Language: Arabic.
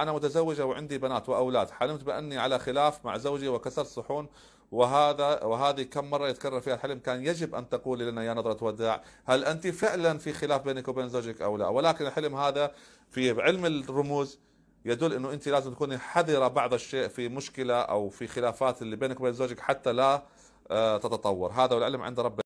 أنا متزوجة وعندي بنات وأولاد حلمت بأني على خلاف مع زوجي وكسرت صحون وهذا وهذه كم مرة يتكرر فيها الحلم كان يجب أن تقولي لنا يا نظرة وداع هل أنت فعلا في خلاف بينك وبين زوجك أو لا ولكن الحلم هذا في علم الرموز يدل انه انت لازم تكوني حذره بعض الشيء في مشكله او في خلافات اللي بينك وبين زوجك حتى لا آه، تتطور هذا والعلم عند رب